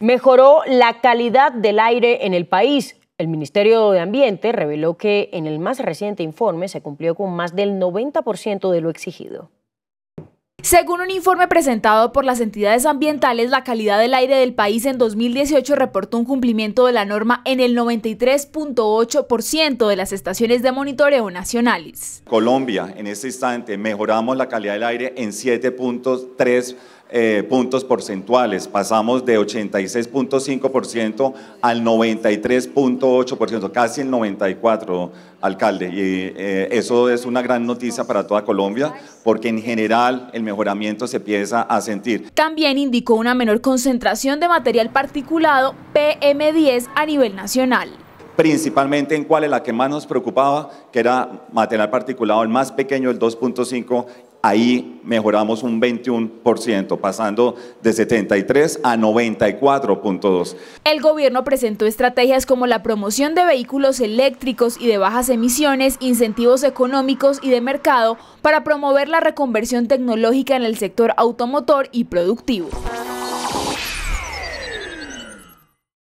mejoró la calidad del aire en el país. El Ministerio de Ambiente reveló que en el más reciente informe se cumplió con más del 90% de lo exigido. Según un informe presentado por las entidades ambientales, la calidad del aire del país en 2018 reportó un cumplimiento de la norma en el 93.8% de las estaciones de monitoreo nacionales. Colombia, en este instante, mejoramos la calidad del aire en 7.3% eh, puntos porcentuales. Pasamos de 86.5% al 93.8%, casi el 94%, alcalde. Y eh, eso es una gran noticia para toda Colombia, porque en general el mejoramiento se empieza a sentir. También indicó una menor concentración de material particulado PM10 a nivel nacional principalmente en cuál es la que más nos preocupaba, que era material particulado, el más pequeño, el 2.5, ahí mejoramos un 21%, pasando de 73 a 94.2. El gobierno presentó estrategias como la promoción de vehículos eléctricos y de bajas emisiones, incentivos económicos y de mercado para promover la reconversión tecnológica en el sector automotor y productivo.